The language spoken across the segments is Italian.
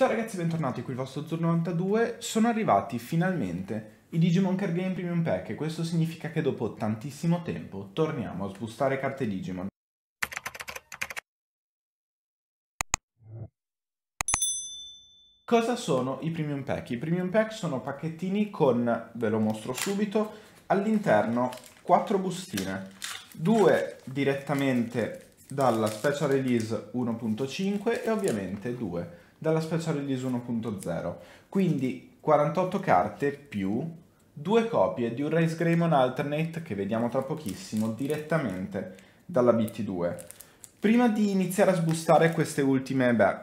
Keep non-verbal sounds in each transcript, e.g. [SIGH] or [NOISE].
Ciao ragazzi, bentornati qui il vostro Zur92. Sono arrivati finalmente i Digimon Card Game Premium Pack e questo significa che dopo tantissimo tempo torniamo a sbustare carte Digimon. Cosa sono i Premium Pack? I Premium Pack sono pacchettini con, ve lo mostro subito, all'interno 4 bustine, 2 direttamente dalla Special Release 1.5 e ovviamente 2 dalla Special Release 1.0, quindi 48 carte più due copie di un Race Greymon Alternate che vediamo tra pochissimo direttamente dalla BT2. Prima di iniziare a sbustare queste ultime, beh,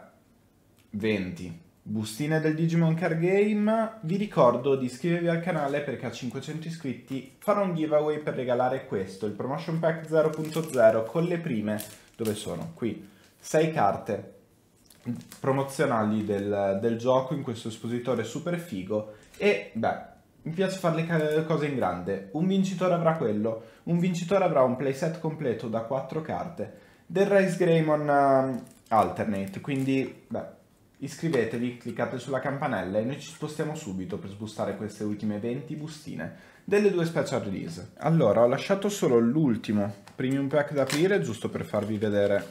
20 bustine del Digimon Card Game, vi ricordo di iscrivervi al canale perché a 500 iscritti farò un giveaway per regalare questo, il Promotion Pack 0.0 con le prime, dove sono? Qui, 6 carte promozionali del, del gioco in questo espositore super figo e beh mi piace fare le cose in grande. Un vincitore avrà quello, un vincitore avrà un playset completo da 4 carte del Rise Greymon eh, Alternate, quindi beh, iscrivetevi, cliccate sulla campanella e noi ci spostiamo subito per sbustare queste ultime 20 bustine delle due special release. Allora, ho lasciato solo l'ultimo premium pack da aprire giusto per farvi vedere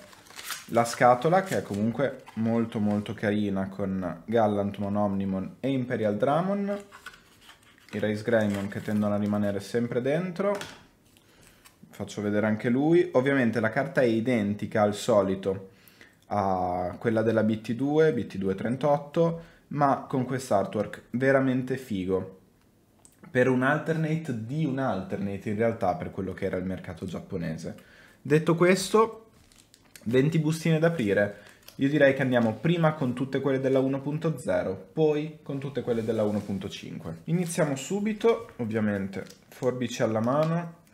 la scatola che è comunque molto molto carina con Gallantmon, Omnimon e Imperial Dramon i Race Greymon che tendono a rimanere sempre dentro faccio vedere anche lui ovviamente la carta è identica al solito a quella della BT2, BT238 ma con quest'artwork veramente figo per un alternate di un alternate in realtà per quello che era il mercato giapponese detto questo 20 bustine da aprire. Io direi che andiamo prima con tutte quelle della 1.0, poi con tutte quelle della 1.5. Iniziamo subito, ovviamente, forbice alla mano.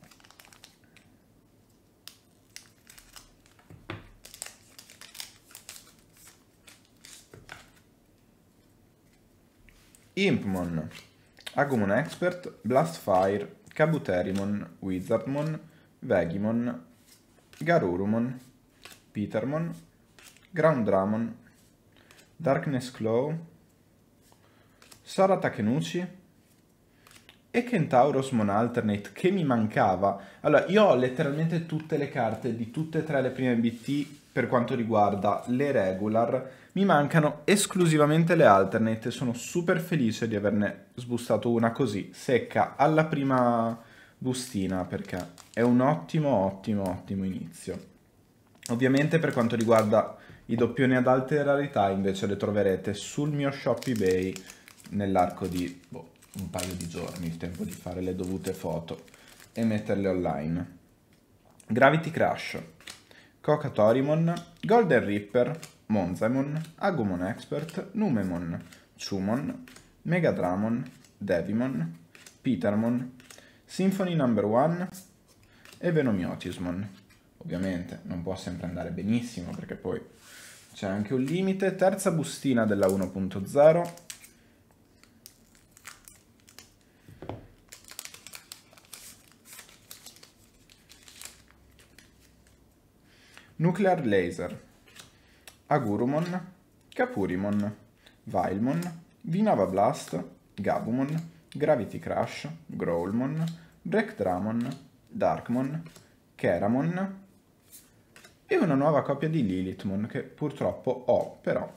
Impmon, Agumon Expert, Blastfire, Kabuterimon, Wizardmon, Vegimon, Garurumon, Petermon, Ground Dramon, Darkness Claw, Sara Takenuchi e Kentauros Monalternate che mi mancava. Allora, io ho letteralmente tutte le carte di tutte e tre le prime BT per quanto riguarda le regular. Mi mancano esclusivamente le alternate. e Sono super felice di averne sbustato una così, secca, alla prima bustina perché è un ottimo, ottimo, ottimo inizio. Ovviamente per quanto riguarda i doppioni ad alte rarità invece le troverete sul mio shop eBay nell'arco di boh, un paio di giorni, il tempo di fare le dovute foto e metterle online. Gravity Crash, Coca Torimon, Golden Ripper, Monzaemon, Agumon Expert, Numemon, Chumon, Megadramon, Devimon, Petermon, Symphony No. 1 e Venomiotismon ovviamente non può sempre andare benissimo perché poi c'è anche un limite. Terza bustina della 1.0. Nuclear Laser, Agurumon, Capurimon. Vilemon. Vinava Blast, Gabumon, Gravity Crash, Growlmon, Breakdramon, Darkmon, Keramon, e una nuova copia di Lilithmon che purtroppo ho, però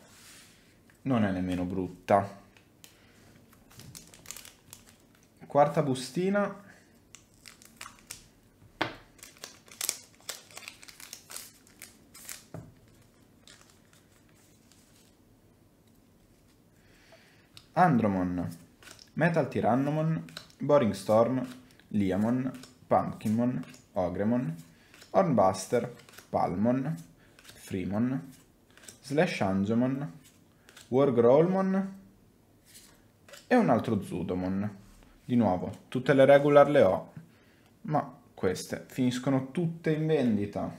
non è nemmeno brutta. Quarta bustina. Andromon, Metal Tyrannomon, Boring Storm, Liamon, Pumpkinmon, Ogremon, Hornbuster, Palmon, Freemon, Slash Angemon, Wargrolmon e un altro Zudomon. Di nuovo, tutte le regular le ho, ma queste finiscono tutte in vendita.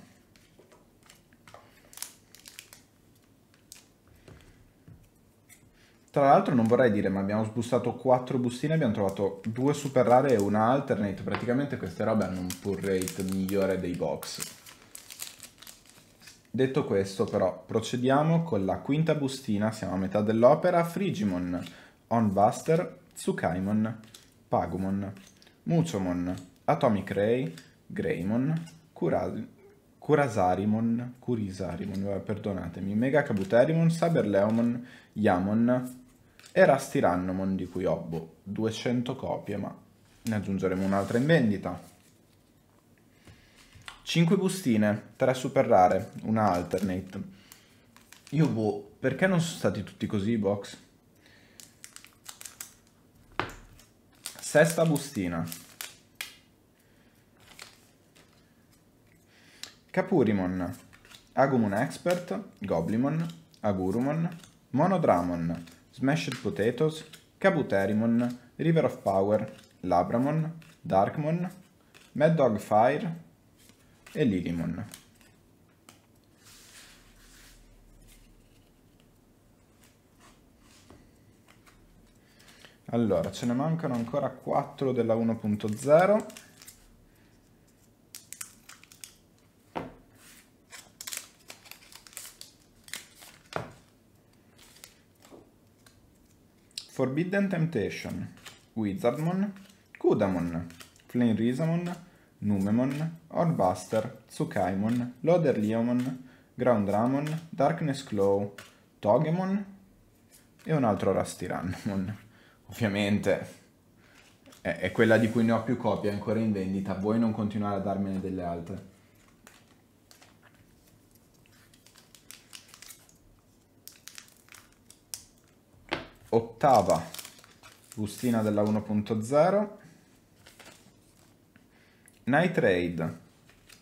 Tra l'altro non vorrei dire, ma abbiamo sbustato 4 bustine, abbiamo trovato 2 super rare e una alternate. Praticamente queste robe hanno un pull rate migliore dei box. Detto questo però, procediamo con la quinta bustina, siamo a metà dell'opera, Frigimon, Onbuster, Tsukaimon, Pagumon, Muchomon, Atomic Ray, Greymon, Curasi, Curasarimon, Curisarimon, perdonatemi, Mega Kabuterimon, Saberleomon, Yamon e Rastirannomon di cui ho 200 boh, copie, ma ne aggiungeremo un'altra in vendita. 5 bustine, 3 super rare, una alternate. Io boh, perché non sono stati tutti così i box? Sesta bustina. Capurimon, Agumon Expert, Goblimon, Agurumon, Monodramon, Smashed Potatoes, Kabuterimon, River of Power, Labramon, Darkmon, Mad Dog Fire, e Lilimon. Allora, ce ne mancano ancora 4 della 1.0. Forbidden Temptation, Wizardmon, Kudamon, Flame Rizamon, Numemon, Orbuster, Tsukaimon, Loderliomon, Groundramon, Darkness Claw, Togemon e un altro Rastiranmon. [LAUGHS] Ovviamente è, è, quella di cui ne ho più copie ancora in vendita, vuoi non continuare a darmene delle altre. Ottava bustina della 1.0 Night Raid,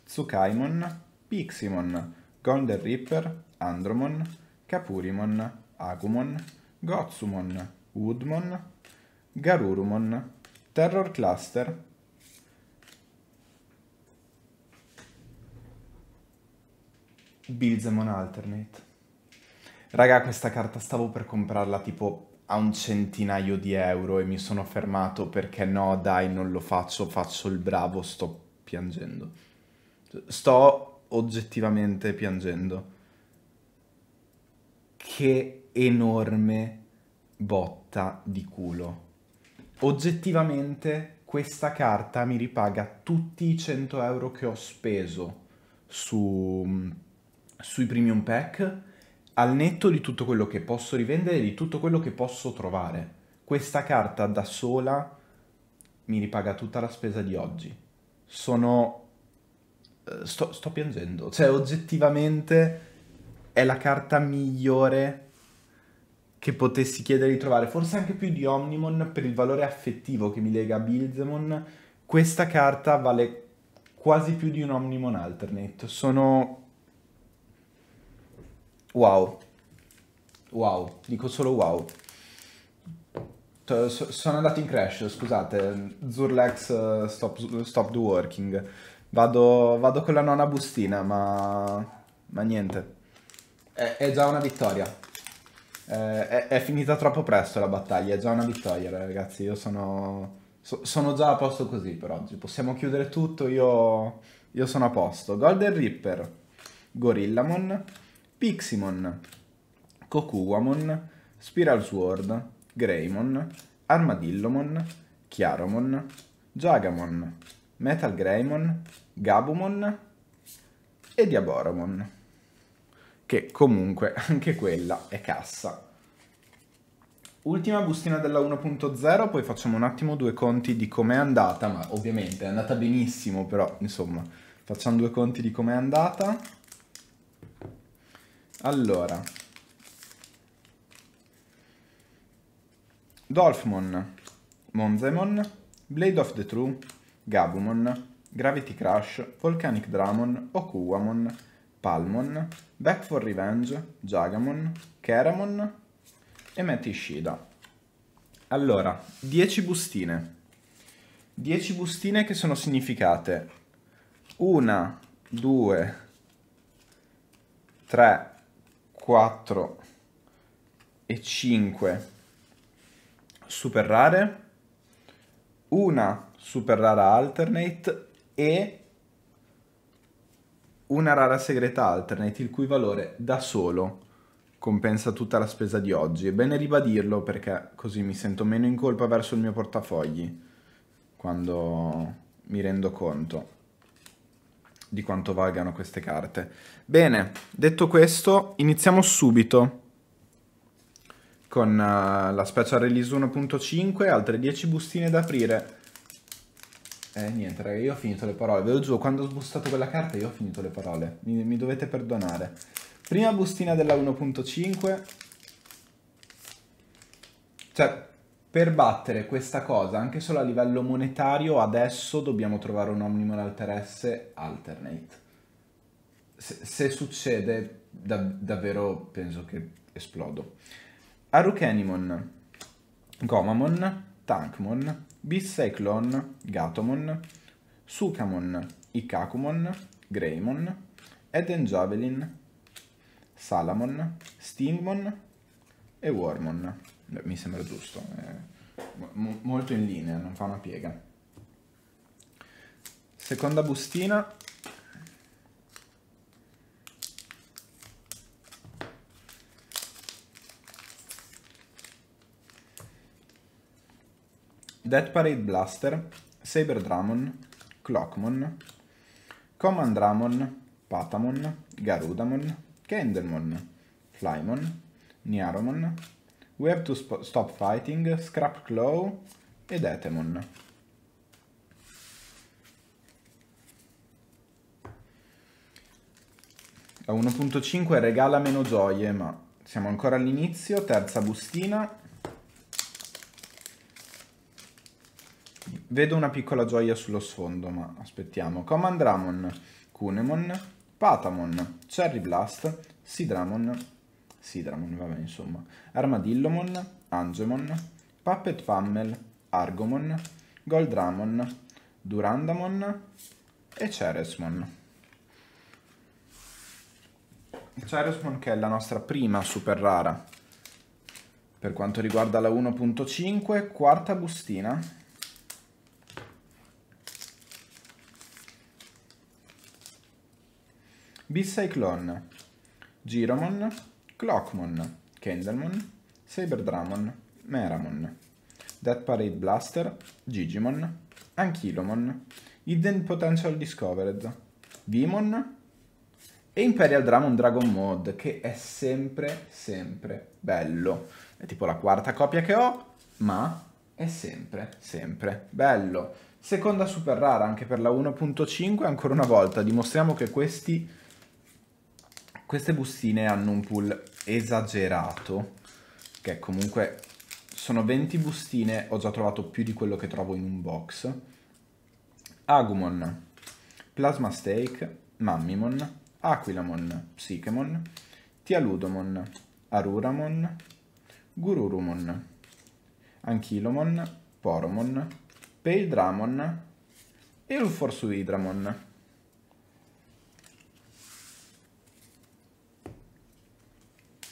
Tsukaimon, Piximon, Golden Reaper, Andromon, Capurimon, Agumon, Gotsumon, Woodmon, Garurumon, Terror Cluster, Bilzemon Alternate. Raga, questa carta stavo per comprarla tipo a un centinaio di euro e mi sono fermato perché no, dai, non lo faccio, faccio il bravo, sto piangendo. Sto oggettivamente piangendo. Che enorme botta di culo. Oggettivamente questa carta mi ripaga tutti i 100 euro che ho speso su, mm, sui premium pack al netto di tutto quello che posso rivendere, di tutto quello che posso trovare. Questa carta da sola mi ripaga tutta la spesa di oggi. Sono... Eh, sto, sto piangendo. Cioè, oggettivamente è la carta migliore che potessi chiedere di trovare. Forse anche più di Omnimon per il valore affettivo che mi lega a Bilzemon. Questa carta vale quasi più di un Omnimon Alternate. Sono Wow. Wow, dico solo wow. Sono andato in crash, scusate. Zurlex eh, stop, stop the working. Vado, vado, con la nona bustina, ma, ma niente. È, è, già una vittoria. È, è, è, finita troppo presto la battaglia, è già una vittoria, ragazzi. Io sono, so, sono già a posto così per oggi. Possiamo chiudere tutto, io, io sono a posto. Golden Reaper, Gorillamon. Piximon, Kokuamon, Spiral Sword, Greymon, Armadillomon, Chiaromon, Jagamon, Metal Greymon, Gabumon e Diaboromon. Che comunque [LAUGHS] anche quella è cassa. Ultima bustina della 1.0, poi facciamo un attimo due conti di com'è andata, ma ovviamente è andata benissimo, però insomma, facciamo due conti di com'è andata. Allora. Dolphmon, Monzemon, Blade of the True, Gabumon, Gravity Crash, Volcanic Dramon, Okuamon, Palmon, Back for Revenge, Jagamon, Keramon e Metishida. Allora, 10 bustine. 10 bustine che sono significate 1, 2, 3, 4 e 5 super rare, una super rara alternate e una rara segreta alternate il cui valore da solo compensa tutta la spesa di oggi. È bene ribadirlo perché così mi sento meno in colpa verso il mio portafogli quando mi rendo conto di quanto valgano queste carte. Bene, detto questo, iniziamo subito con uh, la special release 1.5, altre 10 bustine da aprire. Eh niente raga, io ho finito le parole, ve lo giuro, quando ho sbustato quella carta io ho finito le parole, mi, mi dovete perdonare. Prima bustina della 1.5. Cioè, per battere questa cosa, anche solo a livello monetario, adesso dobbiamo trovare un omnimal alter S alternate. Se, se succede, da, davvero penso che esplodo. Arukenimon, Gomamon, Tankmon, Bicyclon, Gatomon, Sukamon, Ikakumon, Greymon, Eden Javelin, Salamon, Stingmon e Wormon mi sembra giusto, è eh. molto in linea, non fa una piega. Seconda bustina. Death Parade Blaster, Saber Dramon, Clockmon, Command Dramon, Patamon, Garudamon, Kendermon, Flymon, Niaromon, We Have to Stop Fighting, Scrap Claw e Detemon. A 1.5 regala meno gioie, ma siamo ancora all'inizio, terza bustina. Vedo una piccola gioia sullo sfondo, ma aspettiamo. Commandramon, Ramon, Cunemon, Patamon, Cherry Blast, Sidramon, Sidramon, vabbè, insomma. Armadillomon, Angemon, Puppet Pammel, Argomon, Goldramon, Durandamon e Ceresmon. Ceresmon che è la nostra prima super rara. Per quanto riguarda la 1.5, quarta bustina. Bicyclone, Giromon, Clockmon, Candlemon, Saberdramon, Meramon, Death Parade Blaster, Gigimon, Anchilomon, Hidden Potential Discovered, Vimon e Imperial Dramon Dragon Mod che è sempre, sempre bello. È tipo la quarta copia che ho, ma è sempre, sempre bello. Seconda super rara anche per la 1.5, ancora una volta dimostriamo che questi, queste bustine hanno un pool esagerato, che comunque sono 20 bustine, ho già trovato più di quello che trovo in un box. Agumon, Plasma Stake, Mammimon, Aquilamon, Psychemon, Tialudomon, Aruramon, Gururumon, Anchilomon, Poromon, Peildramon e Ulforsuidramon.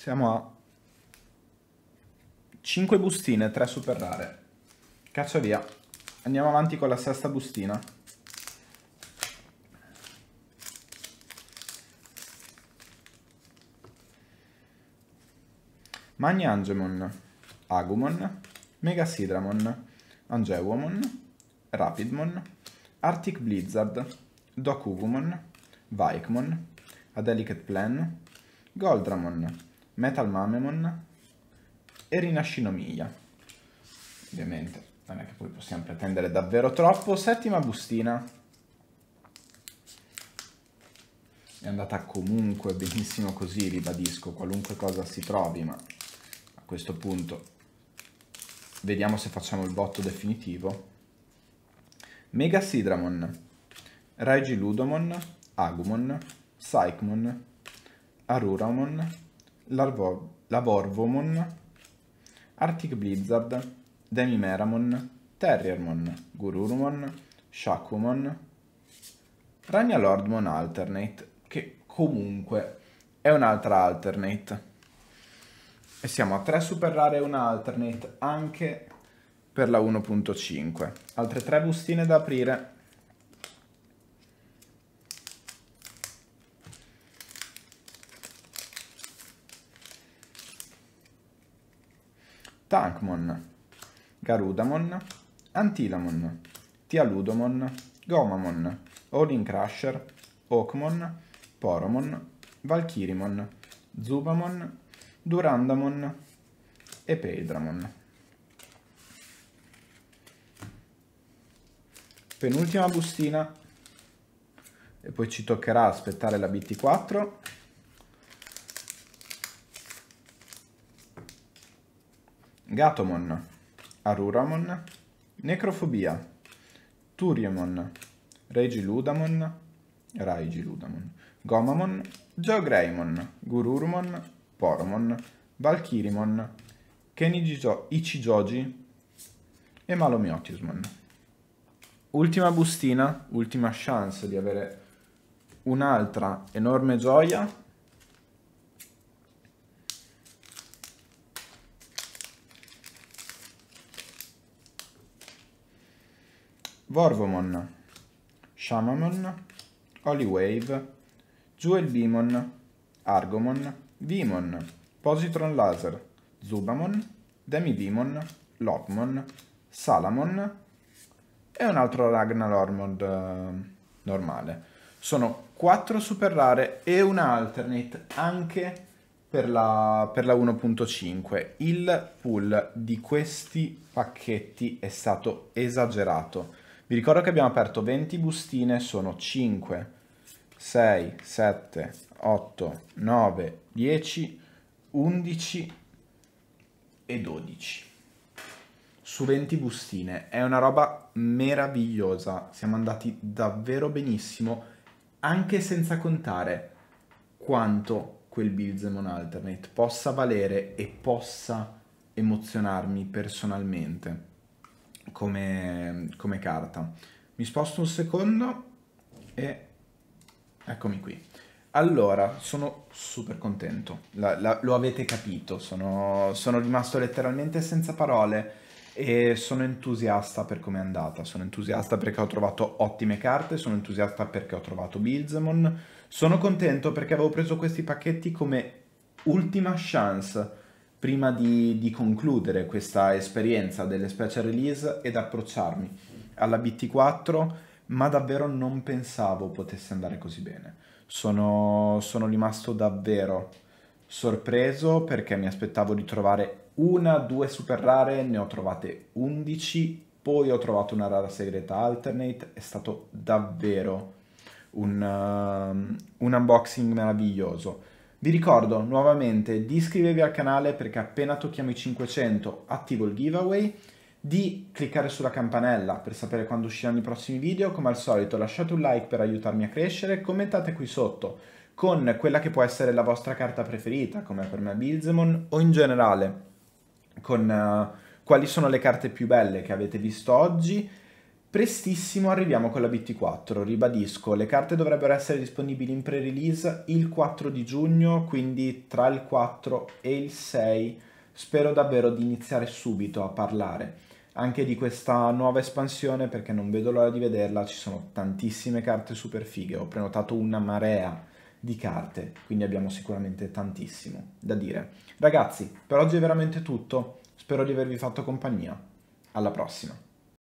Siamo a 5 bustine, 3 super rare. Caccia via. Andiamo avanti con la sesta bustina. Magni Angemon, Agumon, Mega Sidramon, Angewomon, Rapidmon, Arctic Blizzard, Dokuvumon, Vikemon, Adelicate Plan, Goldramon, Metal Mamemon e Rinascinomiglia. Ovviamente, non è che poi possiamo pretendere davvero troppo. Settima bustina. È andata comunque benissimo così, ribadisco, qualunque cosa si trovi, ma a questo punto vediamo se facciamo il botto definitivo. Mega Sidramon, Regiludomon, Agumon, Saikmon, Aruramon, Lavorvomon, Arctic Blizzard, Demimeramon, Terriermon, Gururumon, Shakumon, Ragnalordmon Alternate, che comunque è un'altra alternate. E siamo a 3 super rare e una alternate anche per la 1.5. Altre 3 bustine da aprire Tankmon, Garudamon, Antilamon, Tialudomon, Gomamon, Odin Crusher, Okmon, Poromon, Valchirimon, Zubamon, Durandamon e Pedramon. Penultima bustina e poi ci toccherà aspettare la BT4 Gatomon, Aruramon, Necrofobia, Turiemon, Regiludamon, Raigiludamon, Gomamon, Geogreimon, Gururumon, Poromon, Valkyrimon, Kenigio Ichijoji e Malomiotismon. Ultima bustina, ultima chance di avere un'altra enorme gioia Vorvomon, Shamamon, Hollywave, Jewel Beamon, Argomon, Vimon, Positron Laser, Zubamon, Demivimon, Lopmon, Salamon e un altro Ragnarormod eh, normale. Sono 4 super rare e una alternate anche per la, per la 1.5. Il pool di questi pacchetti è stato esagerato vi ricordo che abbiamo aperto 20 bustine, sono 5, 6, 7, 8, 9, 10, 11 e 12 su 20 bustine. È una roba meravigliosa. Siamo andati davvero benissimo, anche senza contare quanto quel Bilzemon Alternate possa valere e possa emozionarmi personalmente come, come carta. Mi sposto un secondo e eccomi qui. Allora, sono super contento, la, la, lo avete capito, sono, sono, rimasto letteralmente senza parole e sono entusiasta per come è andata, sono entusiasta perché ho trovato ottime carte, sono entusiasta perché ho trovato Bilzemon, sono contento perché avevo preso questi pacchetti come ultima chance prima di, di concludere questa esperienza delle special release ed approcciarmi alla BT4, ma davvero non pensavo potesse andare così bene. Sono, sono rimasto davvero sorpreso perché mi aspettavo di trovare una, due super rare, ne ho trovate 11, poi ho trovato una rara segreta alternate, è stato davvero un, uh, un unboxing meraviglioso. Vi ricordo nuovamente di iscrivervi al canale perché appena tocchiamo i 500 attivo il giveaway, di cliccare sulla campanella per sapere quando usciranno i prossimi video, come al solito lasciate un like per aiutarmi a crescere, commentate qui sotto con quella che può essere la vostra carta preferita, come per me Bilzemon, o in generale con uh, quali sono le carte più belle che avete visto oggi Prestissimo arriviamo con la BT4, ribadisco, le carte dovrebbero essere disponibili in pre-release il 4 di giugno, quindi tra il 4 e il 6 spero davvero di iniziare subito a parlare anche di questa nuova espansione perché non vedo l'ora di vederla, ci sono tantissime carte super fighe, ho prenotato una marea di carte, quindi abbiamo sicuramente tantissimo da dire. Ragazzi, per oggi è veramente tutto, spero di avervi fatto compagnia, alla prossima!